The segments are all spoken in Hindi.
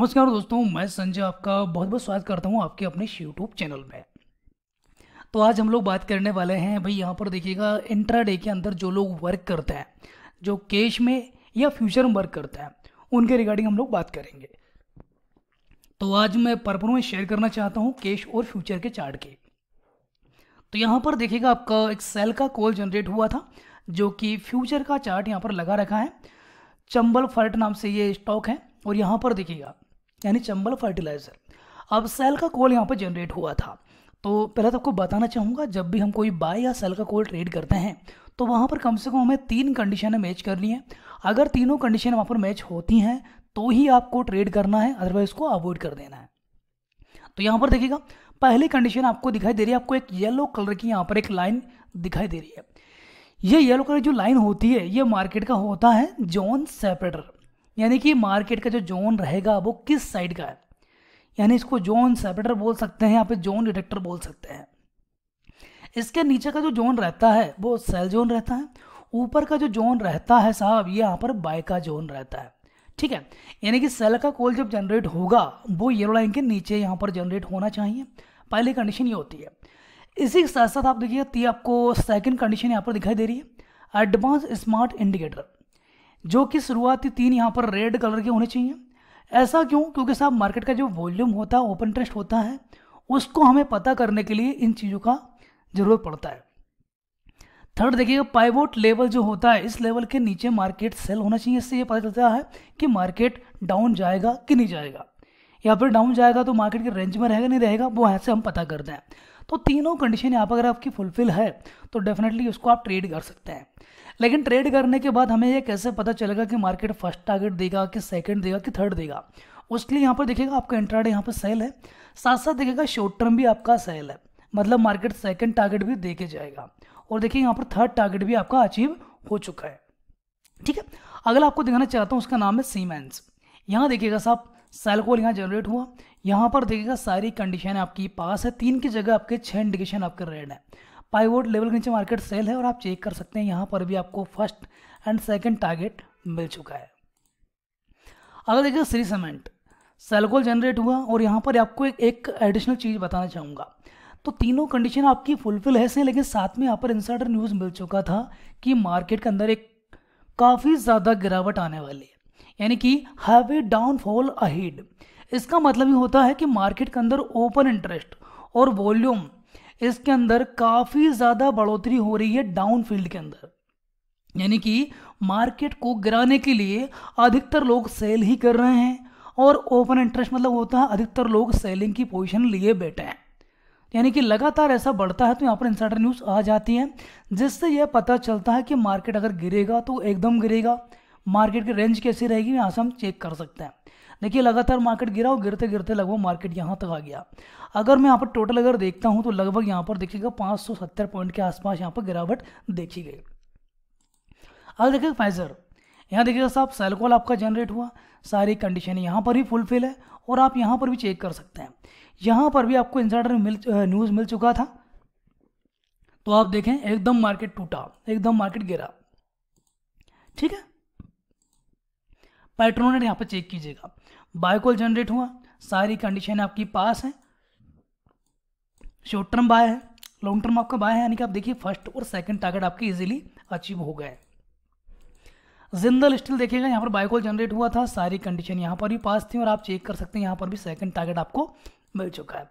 नमस्कार दोस्तों मैं संजय आपका बहुत बहुत स्वागत करता हूँ आपके अपने यूट्यूब चैनल में तो आज हम लोग बात करने वाले हैं भाई यहाँ पर देखिएगा इंट्राडे के अंदर जो लोग वर्क करते हैं जो कैश में या फ्यूचर में वर्क करते हैं उनके रिगार्डिंग हम लोग बात करेंगे तो आज मैं पर्पनों में शेयर करना चाहता हूँ कैश और फ्यूचर के चार्ट के तो यहाँ पर देखिएगा आपका एक सेल का कॉल जनरेट हुआ था जो कि फ्यूचर का चार्ट यहाँ पर लगा रखा है चंबल फर्ट नाम से ये स्टॉक है और यहाँ पर देखिएगा यानी चंबल फर्टिलाइजर अब सेल का कोल यहाँ पर जनरेट हुआ था तो पहले तो आपको बताना चाहूँगा जब भी हम कोई बाय या सेल का कोल ट्रेड करते हैं तो वहाँ पर कम से कम हमें तीन कंडीशन मैच करनी है अगर तीनों कंडीशन वहाँ पर मैच होती हैं तो ही आपको ट्रेड करना है अदरवाइज को अवॉइड कर देना है तो यहाँ पर देखिएगा पहली कंडीशन आपको दिखाई दे रही है आपको एक येलो कलर की यहाँ पर एक लाइन दिखाई दे रही है ये येलो कलर जो लाइन होती है ये मार्केट का होता है जोन सेपरेटर यानी कि मार्केट का जो जोन रहेगा वो किस साइड का है यानी इसको जोन सेपरेटर बोल सकते हैं या फिर जोन डिटेक्टर बोल सकते हैं इसके नीचे का जो जोन रहता है वो सेल जोन रहता है ऊपर का जो जोन रहता है साहब ये यहाँ पर बाय का जोन रहता है ठीक है यानी कि सेल का कॉल जब जनरेट होगा वो येलो लाइन के नीचे यहाँ पर जनरेट होना चाहिए पहली कंडीशन ये होती है इसी के साथ साथ आप देखिए आपको सेकंड कंडीशन यहाँ पर दिखाई दे रही है एडवांस स्मार्ट इंडिकेटर जो कि शुरुआती तीन यहाँ पर रेड कलर के होने चाहिए ऐसा क्यों क्योंकि साहब मार्केट का जो वॉल्यूम होता है ओपन इंटरेस्ट होता है उसको हमें पता करने के लिए इन चीज़ों का जरूरत पड़ता है थर्ड देखिएगा पाइवोट लेवल जो होता है इस लेवल के नीचे मार्केट सेल होना चाहिए इससे ये पता चलता है कि मार्केट डाउन जाएगा कि नहीं जाएगा या फिर डाउन जाएगा तो मार्केट के रेंज में रहेगा नहीं रहेगा वो ऐसे से हम पता करते हैं तो तीनों कंडीशन यहाँ पर अगर आपकी फुलफिल है तो डेफिनेटली उसको आप ट्रेड कर सकते हैं लेकिन ट्रेड करने के बाद हमें यह कैसे पता चलेगा कि मार्केट फर्स्ट टारगेट देगा कि सेकेंड देगा कि थर्ड देगा उसके लिए यहाँ पर देखेगा आपका इंट्राड यहाँ पर सेल है साथ साथ देखेगा शॉर्ट टर्म भी आपका सेल है मतलब मार्केट सेकेंड टारगेट भी दे जाएगा और देखिए यहाँ पर थर्ड टारगेट भी आपका अचीव हो चुका है ठीक है अगला आपको दिखाना चाहता हूँ उसका नाम है सीमेंस यहाँ देखिएगा साहब सेल कॉल यहाँ जनरेट हुआ यहाँ पर देखिएगा सारी कंडीशन आपकी पास है तीन की जगह आपके छः इंडिकेशन आपके रेड है पाइवोट लेवल के नीचे मार्केट सेल है और आप चेक कर सकते हैं यहाँ पर भी आपको फर्स्ट एंड सेकेंड टारगेट मिल चुका है अगर देखिए श्री सीमेंट सेलकोल जनरेट हुआ और यहाँ पर आपको एक एक एडिशनल चीज़ बताना चाहूँगा तो तीनों कंडीशन आपकी फुलफिल है से लेकिन साथ में यहाँ पर इंसाइडर न्यूज़ मिल चुका था कि मार्केट के अंदर एक काफ़ी ज़्यादा गिरावट आने वाली है यानी कि हैव ए डाउनफॉल अहेड इसका मतलब ये होता है कि मार्केट के अंदर ओपन इंटरेस्ट और वॉल्यूम इसके अंदर काफ़ी ज़्यादा बढ़ोतरी हो रही है डाउन फील्ड के अंदर यानी कि मार्केट को गिराने के लिए अधिकतर लोग सेल ही कर रहे हैं और ओपन इंटरेस्ट मतलब होता है अधिकतर लोग सेलिंग की पोजीशन लिए बैठे हैं यानी कि लगातार ऐसा बढ़ता है तो यहाँ पर इंसाइडर न्यूज़ आ जाती है जिससे यह पता चलता है कि मार्केट अगर गिरेगा तो एकदम गिरेगा मार्केट की रेंज कैसी रहेगी यहाँ से हम चेक कर सकते हैं देखिए लगातार मार्केट गिरा और गिरते गिरते लगभग मार्केट यहाँ तक आ गया अगर मैं यहाँ पर टोटल अगर देखता हूँ तो लगभग यहाँ पर देखिएगा 570 पॉइंट के आसपास यहाँ पर गिरावट देखी गई अब देखिएगा फाइजर यहाँ देखिएगा साहब सेलकॉल आपका जनरेट हुआ सारी कंडीशन यहाँ पर ही फुलफिल है और आप यहाँ पर भी चेक कर सकते हैं यहाँ पर भी आपको इंसाइडर मिल न्यूज़ मिल चुका था तो आप देखें एकदम मार्केट टूटा एकदम मार्केट गिरा ठीक है पैट्रोनेट यहाँ पर चेक कीजिएगा बायकॉल जनरेट हुआ सारी कंडीशन आपकी पास है शॉर्ट टर्म बाय है लॉन्ग टर्म आपका बाय है यानी कि आप देखिए फर्स्ट और सेकंड टारगेट आपके इजीली अचीव हो गए जिंदल स्टील देखिएगा यहाँ पर बायकोल जनरेट हुआ था सारी कंडीशन यहाँ पर भी पास थी और आप चेक कर सकते हैं यहाँ पर भी सेकंड टारगेट आपको मिल चुका है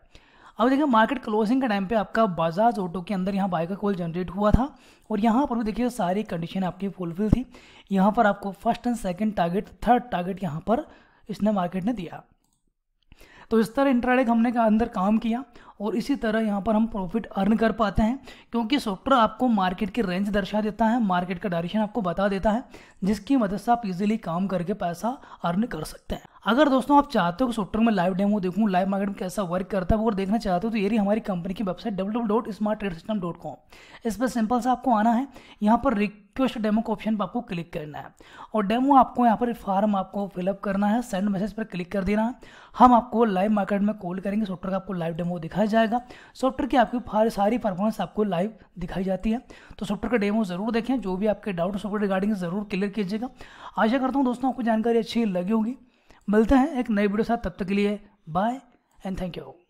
अब देखिए मार्केट क्लोजिंग के टाइम पे आपका बजाज ऑटो के अंदर यहाँ बाय का कॉल जनरेट हुआ था और यहाँ पर भी देखिए सारी कंडीशन आपकी फुलफिल थी यहाँ पर आपको first and second target third target यहाँ पर इसने मार्केट ने दिया तो इस तरह इंट्राडे हमने का अंदर काम किया और इसी तरह यहाँ पर हम प्रॉफिट अर्न कर पाते हैं क्योंकि सॉफ्टवेयर आपको मार्केट की रेंज दर्शा देता है मार्केट का डायरेक्शन आपको बता देता है जिसकी मदद से आप इजीली काम करके पैसा अर्न कर सकते हैं अगर दोस्तों आप चाहते हो कि सॉफ्टवेयर में लाइव डेमो देखूँ लाइव मार्केट में कैसा वर्क करता है वो देखना चाहते हो तो ये रही हमारी कंपनी की website W dot smart trade system dot com इस पर सिंपल से आपको आना है यहाँ पर रिक्वेस्ट डेमो का ऑप्शन पर आपको क्लिक करना है और डेमो आपको यहाँ पर फॉर्म आपको फिलअप करना है सेंड मैसेज पर क्लिक कर देना है हम आपको लाइव मार्केट में कॉल करेंगे सॉफ्टवेयर का आपको लाइव डेमो दिखाया जाएगा सॉफ्टवेयर की आपकी सारी परफॉर्मेंस आपको लाइव दिखाई जाती है तो सॉफ्टवेयर का डेमो जरूर देखें जो भी आपके डाउट सॉफ्टवेयर रिगार्डिंग जरूर क्लियर कीजिएगा आशा करता हूँ दोस्तों आपको जानकारी अच्छी लगी होगी मिलते हैं एक नई वीडियो साथ तब तक के लिए बाय एंड थैंक यू